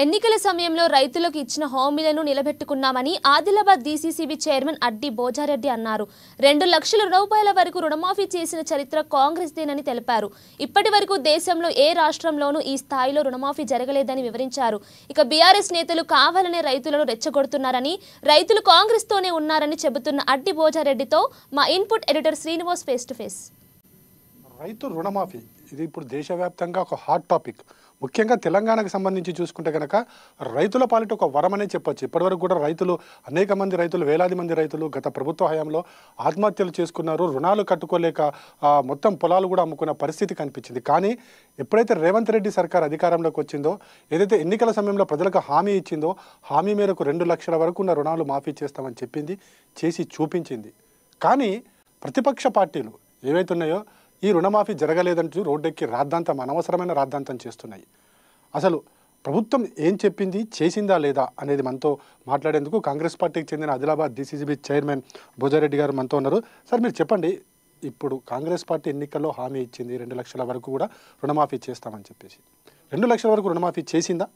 ఎన్నికల సమయంలో రైతులకు ఇచ్చిన హామీలను నిలబెట్టుకున్నామని ఆదిలాబాద్ డీసీసీబీ చైర్మన్ అడ్డి బోజారెడ్డి అన్నారు రెండు లక్షల రూపాయల వరకు రుణమాఫీ చేసిన చరిత్ర కాంగ్రెస్దేనని తెలిపారు ఇప్పటి దేశంలో ఏ రాష్ట్రంలోనూ ఈ స్థాయిలో రుణమాఫీ జరగలేదని వివరించారు ఇక బీఆర్ఎస్ నేతలు కావాలనే రైతులను రెచ్చగొడుతున్నారని రైతులు కాంగ్రెస్తోనే ఉన్నారని చెబుతున్న అడ్డి బోజారెడ్డితో మా input editor Srinivas face to face రైతు రుణమాఫీ ఇది ఇప్పుడు దేశవ్యాప్తంగా ఒక హాట్ టాపిక్ ముఖ్యంగా తెలంగాణకు సంబంధించి చూసుకుంటే కనుక రైతుల పాలిట ఒక వరం అనే చెప్పొచ్చు ఇప్పటివరకు కూడా రైతులు అనేక మంది రైతులు వేలాది మంది రైతులు గత ప్రభుత్వ హయాంలో ఆత్మహత్యలు చేసుకున్నారు రుణాలు కట్టుకోలేక మొత్తం పొలాలు కూడా అమ్ముకున్న పరిస్థితి కనిపించింది కానీ ఎప్పుడైతే రేవంత్ రెడ్డి సర్కార్ అధికారంలోకి వచ్చిందో ఏదైతే ఎన్నికల సమయంలో ప్రజలకు హామీ ఇచ్చిందో హామీ మేరకు రెండు లక్షల వరకు ఉన్న రుణాలు మాఫీ చేస్తామని చెప్పింది చేసి చూపించింది కానీ ప్రతిపక్ష పార్టీలు ఏవైతే ఉన్నాయో ఈ రుణమాఫీ జరగలేదంటూ రోడ్డెక్కి రాద్ధాంతం అనవసరమైన రాద్ధాంతం చేస్తున్నాయి అసలు ప్రభుత్వం ఏం చెప్పింది చేసిందా లేదా అనేది మనతో మాట్లాడేందుకు కాంగ్రెస్ పార్టీకి చెందిన ఆదిలాబాద్ డిసిసిబి చైర్మన్ భోజారెడ్డి గారు మనతో ఉన్నారు సార్ మీరు చెప్పండి ఇప్పుడు కాంగ్రెస్ పార్టీ ఎన్నికల్లో హామీ ఇచ్చింది రెండు లక్షల వరకు కూడా రుణమాఫీ చేస్తామని చెప్పేసి రెండు లక్షల వరకు రుణమాఫీ చేసిందా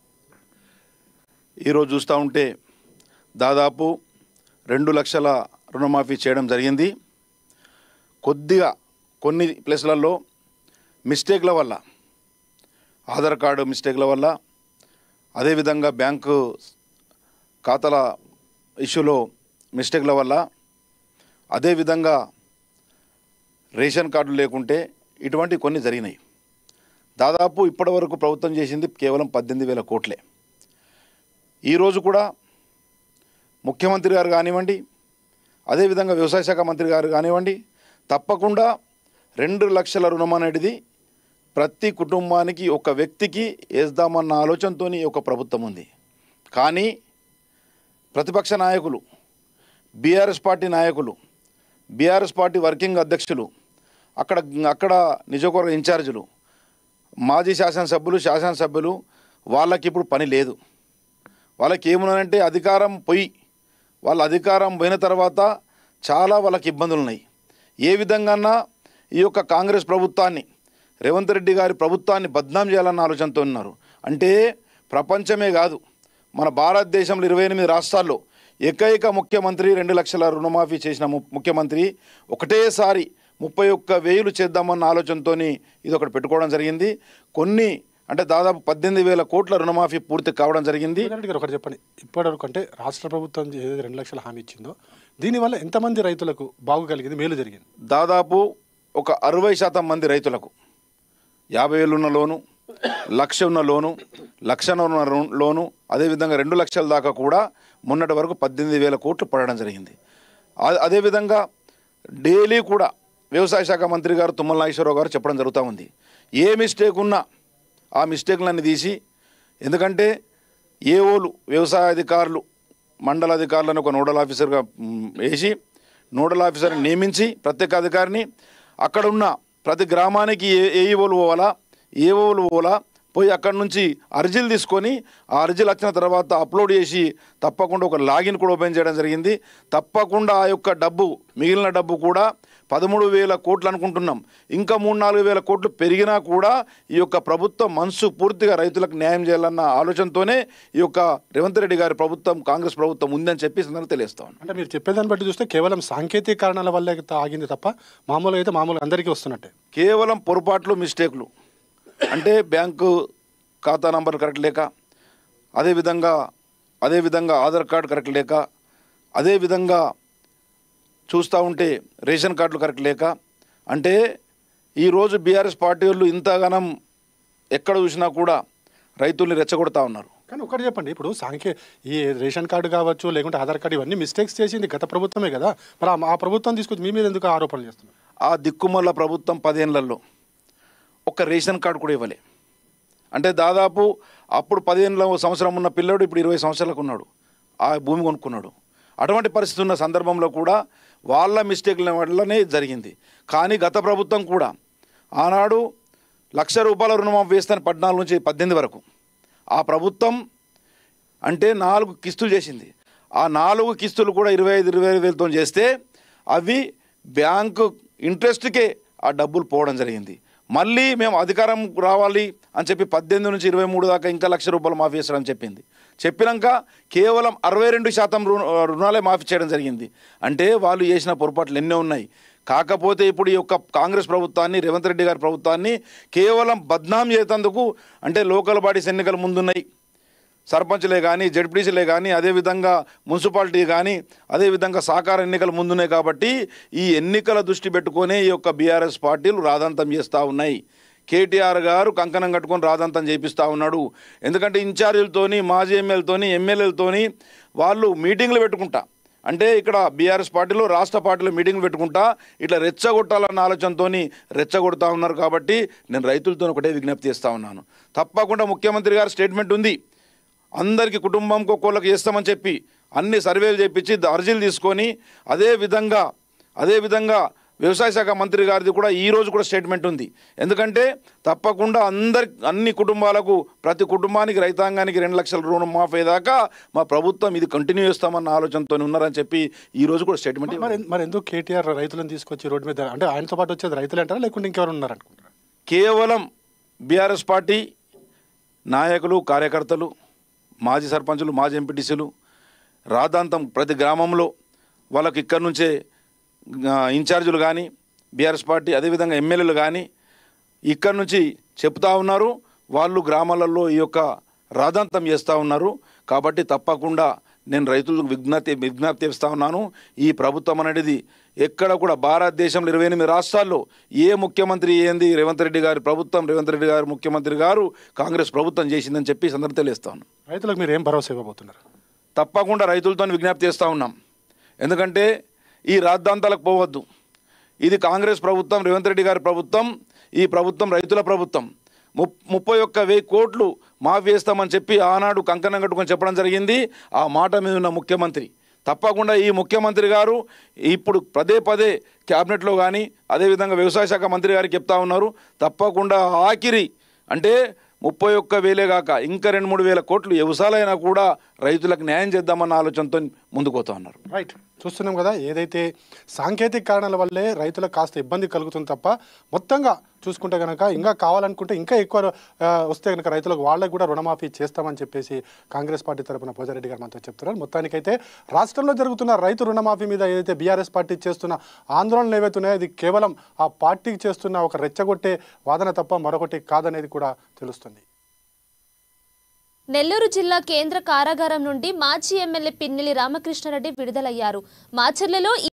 ఈరోజు చూస్తూ ఉంటే దాదాపు రెండు లక్షల రుణమాఫీ చేయడం జరిగింది కొద్దిగా కొన్ని ప్లేస్లలో మిస్టేక్ల వల్ల ఆధార్ కార్డు మిస్టేక్ల వల్ల అదేవిధంగా బ్యాంకు ఖాతాల ఇష్యూలో మిస్టేక్ల వల్ల అదేవిధంగా రేషన్ కార్డు లేకుంటే ఇటువంటి కొన్ని జరిగినాయి దాదాపు ఇప్పటి వరకు ప్రభుత్వం చేసింది కేవలం పద్దెనిమిది వేల కోట్లే ఈరోజు కూడా ముఖ్యమంత్రి గారు కానివ్వండి అదేవిధంగా వ్యవసాయ శాఖ మంత్రి గారు కానివ్వండి తప్పకుండా రెండు లక్షల రుణం అనేది ప్రతి కుటుంబానికి ఒక వ్యక్తికి వేద్దామన్న ఆలోచనతో ఒక ప్రభుత్వం ఉంది కానీ ప్రతిపక్ష నాయకులు బీఆర్ఎస్ పార్టీ నాయకులు బీఆర్ఎస్ పార్టీ వర్కింగ్ అధ్యక్షులు అక్కడ అక్కడ నియోజకవర్గ ఇన్ఛార్జీలు మాజీ శాసనసభ్యులు శాసనసభ్యులు వాళ్ళకి ఇప్పుడు పని లేదు వాళ్ళకి ఏమున్నానంటే అధికారం పోయి వాళ్ళ అధికారం పోయిన తర్వాత చాలా వాళ్ళకి ఇబ్బందులు ఉన్నాయి ఏ విధంగా ఈ యొక్క కాంగ్రెస్ ప్రభుత్వాన్ని రేవంత్ రెడ్డి గారి ప్రభుత్వాన్ని బద్నాం చేయాలన్న ఆలోచనతో ఉన్నారు అంటే ప్రపంచమే కాదు మన భారతదేశంలో ఇరవై ఎనిమిది రాష్ట్రాల్లో ఏకైక ముఖ్యమంత్రి రెండు లక్షల రుణమాఫీ చేసిన ముఖ్యమంత్రి ఒకటేసారి ముప్పై ఒక్క వేలు చేద్దామన్న ఆలోచనతో ఇది ఒకటి పెట్టుకోవడం జరిగింది కొన్ని అంటే దాదాపు పద్దెనిమిది వేల కోట్ల రుణమాఫీ పూర్తి కావడం జరిగింది ఒకటి చెప్పండి ఇప్పటివరకు అంటే రాష్ట్ర ప్రభుత్వం ఏదైతే రెండు లక్షల హామీ ఇచ్చిందో దీనివల్ల ఎంతమంది రైతులకు బాగు కలిగింది మేలు జరిగింది దాదాపు ఒక అరవై శాతం మంది రైతులకు యాభై వేలున్న లోను లక్ష ఉన్న లోను ఉన్న లోను అదేవిధంగా రెండు లక్షల దాకా కూడా మొన్నటి వరకు పద్దెనిమిది వేల కోట్లు పడడం జరిగింది అదేవిధంగా డైలీ కూడా వ్యవసాయ శాఖ మంత్రి గారు తుమ్మల నాగేశ్వరరావు గారు చెప్పడం జరుగుతూ ఉంది ఏ మిస్టేక్ ఉన్నా ఆ మిస్టేక్లన్నీ తీసి ఎందుకంటే ఓలు వ్యవసాయ అధికారులు మండల అధికారులను ఒక నోడల్ ఆఫీసర్గా వేసి నోడల్ ఆఫీసర్ని నియమించి ప్రత్యేక అధికారిని అక్కడ ఉన్న ప్రతి గ్రామానికి ఏ ఓలు పోవాలా ఏఓలు పోవాలా పోయి అక్కడి నుంచి అర్జీలు తీసుకొని ఆ అర్జీలు వచ్చిన తర్వాత అప్లోడ్ చేసి తప్పకుండా ఒక లాగిన్ కూడా ఓపెన్ చేయడం జరిగింది తప్పకుండా ఆ యొక్క డబ్బు మిగిలిన డబ్బు కూడా పదమూడు వేల కోట్లు అనుకుంటున్నాం ఇంకా మూడు నాలుగు వేల కోట్లు పెరిగినా కూడా ఈ యొక్క ప్రభుత్వం మనసు పూర్తిగా రైతులకు న్యాయం చేయాలన్న ఆలోచనతోనే ఈ యొక్క రేవంత్ రెడ్డి గారి ప్రభుత్వం కాంగ్రెస్ ప్రభుత్వం ఉందని చెప్పి తెలియస్తా తెలియస్తాం అంటే మీరు చెప్పేదాన్ని బట్టి చూస్తే కేవలం సాంకేతిక కారణాల వల్లే ఆగింది తప్ప మామూలుగా అయితే మామూలుగా అందరికీ వస్తున్నట్టే కేవలం పొరపాట్లు మిస్టేక్లు అంటే బ్యాంకు ఖాతా నంబర్ కరెక్ట్ లేక అదేవిధంగా అదేవిధంగా ఆధార్ కార్డు కరెక్ట్ లేక అదేవిధంగా చూస్తూ ఉంటే రేషన్ కార్డులు కరెక్ట్ లేక అంటే ఈరోజు బీఆర్ఎస్ పార్టీ వాళ్ళు ఇంతగానం ఎక్కడ చూసినా కూడా రైతుల్ని రెచ్చగొడతా ఉన్నారు కానీ ఒకటి చెప్పండి ఇప్పుడు సాంకే ఈ రేషన్ కార్డు కావచ్చు లేకుంటే ఆధార్ కార్డు ఇవన్నీ మిస్టేక్స్ చేసింది గత ప్రభుత్వమే కదా మరి ఆ ప్రభుత్వం తీసుకొచ్చి మీ మీద ఎందుకు ఆరోపణలు చేస్తున్నారు ఆ దిక్కుమల్ల ప్రభుత్వం పదిహేనులలో ఒక రేషన్ కార్డు కూడా ఇవ్వలే అంటే దాదాపు అప్పుడు పదిహేను సంవత్సరం ఉన్న పిల్లడు ఇప్పుడు ఇరవై సంవత్సరాలకు ఉన్నాడు ఆ భూమి కొనుక్కున్నాడు అటువంటి పరిస్థితి ఉన్న సందర్భంలో కూడా వాళ్ళ మిస్టేక్ల వల్లనే జరిగింది కానీ గత ప్రభుత్వం కూడా ఆనాడు లక్ష రూపాయల రుణమాఫీ వేస్తాను పద్నాలుగు నుంచి పద్దెనిమిది వరకు ఆ ప్రభుత్వం అంటే నాలుగు కిస్తులు చేసింది ఆ నాలుగు కిస్తులు కూడా ఇరవై ఐదు ఇరవై ఐదు వేలతో చేస్తే అవి బ్యాంకు ఇంట్రెస్ట్కే ఆ డబ్బులు పోవడం జరిగింది మళ్ళీ మేము అధికారం రావాలి అని చెప్పి పద్దెనిమిది నుంచి ఇరవై మూడు దాకా ఇంకా లక్ష రూపాయలు మాఫీ చేస్తారని చెప్పింది చెప్పినాక కేవలం అరవై రెండు శాతం రుణాలే మాఫీ చేయడం జరిగింది అంటే వాళ్ళు చేసిన పొరపాట్లు ఎన్నో ఉన్నాయి కాకపోతే ఇప్పుడు ఈ యొక్క కాంగ్రెస్ ప్రభుత్వాన్ని రేవంత్ రెడ్డి గారి ప్రభుత్వాన్ని కేవలం బద్నాం చేసేందుకు అంటే లోకల్ బాడీస్ ఎన్నికలు ముందున్నాయి సర్పంచ్లే కానీ జడ్పీసీలే కానీ అదేవిధంగా మున్సిపాలిటీ కానీ అదేవిధంగా సహకార ఎన్నికలు ముందున్నాయి కాబట్టి ఈ ఎన్నికల దృష్టి పెట్టుకునే ఈ యొక్క బీఆర్ఎస్ పార్టీలు రాదంతం చేస్తూ ఉన్నాయి కేటీఆర్ గారు కంకణం కట్టుకొని రాదంతం చేపిస్తూ ఉన్నాడు ఎందుకంటే ఇన్ఛార్జీలతోని మాజీ ఎమ్మెల్యేలతోని ఎమ్మెల్యేలతోని వాళ్ళు మీటింగ్లు పెట్టుకుంటా అంటే ఇక్కడ బీఆర్ఎస్ పార్టీలో రాష్ట్ర పార్టీలో మీటింగ్లు పెట్టుకుంటా ఇట్లా రెచ్చగొట్టాలన్న ఆలోచనతో రెచ్చగొడతా ఉన్నారు కాబట్టి నేను రైతులతో ఒకటే విజ్ఞప్తి చేస్తూ ఉన్నాను తప్పకుండా ముఖ్యమంత్రి గారి స్టేట్మెంట్ ఉంది అందరికీ కుటుంబం ఒక్కొక్కరికి చేస్తామని చెప్పి అన్ని సర్వేలు చేయించి అర్జీలు తీసుకొని అదే విధంగా అదే విధంగా వ్యవసాయ శాఖ మంత్రి గారిది కూడా ఈరోజు కూడా స్టేట్మెంట్ ఉంది ఎందుకంటే తప్పకుండా అందరి అన్ని కుటుంబాలకు ప్రతి కుటుంబానికి రైతాంగానికి రెండు లక్షల రుణం మాఫేదాకా మా ప్రభుత్వం ఇది కంటిన్యూ చేస్తామన్న ఆలోచనతో ఉన్నారని చెప్పి ఈరోజు కూడా స్టేట్మెంట్ మరి మరి ఎందుకు కేటీఆర్ రైతులను తీసుకొచ్చి రోడ్డు మీద అంటే ఆయనతో పాటు వచ్చేది రైతులు అంటారా లేకుంటే ఇంకెవరు ఉన్నారనుకుంటారా కేవలం బీఆర్ఎస్ పార్టీ నాయకులు కార్యకర్తలు మాజీ సర్పంచులు మాజీ ఎంపీటీసీలు రాదాంతం ప్రతి గ్రామంలో వాళ్ళకి ఇక్కడి నుంచే ఇన్ఛార్జీలు కానీ బీఆర్ఎస్ పార్టీ అదేవిధంగా ఎమ్మెల్యేలు కానీ ఇక్కడి నుంచి చెప్తా ఉన్నారు వాళ్ళు గ్రామాలలో ఈ యొక్క రాధాంతం చేస్తూ ఉన్నారు కాబట్టి తప్పకుండా నేను రైతులకు విజ్ఞప్తి విజ్ఞప్తి ఇస్తా ఉన్నాను ఈ ప్రభుత్వం అనేది ఎక్కడ కూడా భారతదేశంలో ఇరవై ఎనిమిది రాష్ట్రాల్లో ఏ ముఖ్యమంత్రి ఏంది రేవంత్ రెడ్డి గారి ప్రభుత్వం రేవంత్ రెడ్డి గారు ముఖ్యమంత్రి గారు కాంగ్రెస్ ప్రభుత్వం చేసిందని చెప్పి సందర్భం తెలియస్తాను రైతులకు మీరు ఏం భరోసా ఇవ్వబోతున్నారు తప్పకుండా రైతులతో విజ్ఞప్తి చేస్తూ ఉన్నాం ఎందుకంటే ఈ రాద్ధాంతాలకు పోవద్దు ఇది కాంగ్రెస్ ప్రభుత్వం రేవంత్ రెడ్డి గారి ప్రభుత్వం ఈ ప్రభుత్వం రైతుల ప్రభుత్వం ముప్పై ఒక్క వెయ్యి కోట్లు మాఫీ చేస్తామని చెప్పి ఆనాడు కంకణం కట్టుకొని చెప్పడం జరిగింది ఆ మాట మీద ఉన్న ముఖ్యమంత్రి తప్పకుండా ఈ ముఖ్యమంత్రి గారు ఇప్పుడు పదే పదే క్యాబినెట్లో కానీ అదేవిధంగా వ్యవసాయ శాఖ మంత్రి గారికి చెప్తా ఉన్నారు తప్పకుండా ఆఖిరి అంటే ముప్పై ఒక్క వేలే కాక ఇంకా రెండు మూడు వేల కోట్లు వ్యవసాయాలైనా కూడా రైతులకు న్యాయం చేద్దామన్న ఆలోచనతో ముందుకు పోతా ఉన్నారు రైట్ చూస్తున్నాం కదా ఏదైతే సాంకేతిక కారణాల వల్లే రైతులకు కాస్త ఇబ్బంది కలుగుతుంది తప్ప మొత్తంగా చూసుకుంటే కనుక ఇంకా కావాలనుకుంటే ఇంకా ఎక్కువ వస్తే కనుక రైతులకు వాళ్ళకి కూడా రుణమాఫీ చేస్తామని చెప్పేసి కాంగ్రెస్ పార్టీ తరఫున పోజారెడ్డి గారు మనతో చెప్తున్నారు మొత్తానికైతే రాష్ట్రంలో జరుగుతున్న రైతు రుణమాఫీ మీద ఏదైతే బీఆర్ఎస్ పార్టీ చేస్తున్న ఆందోళనలు ఏవైతే అది కేవలం ఆ పార్టీకి చేస్తున్న ఒక రెచ్చగొట్టే వాదన తప్ప మరొకటి కాదనేది కూడా తెలుస్తుంది నెల్లూరు జిల్లా కేంద్ర కారాగారం నుండి మాజీ ఎమ్మెల్యే పిన్నెలి రామకృష్ణారెడ్డి విడుదలయ్యారు మాచర్లలో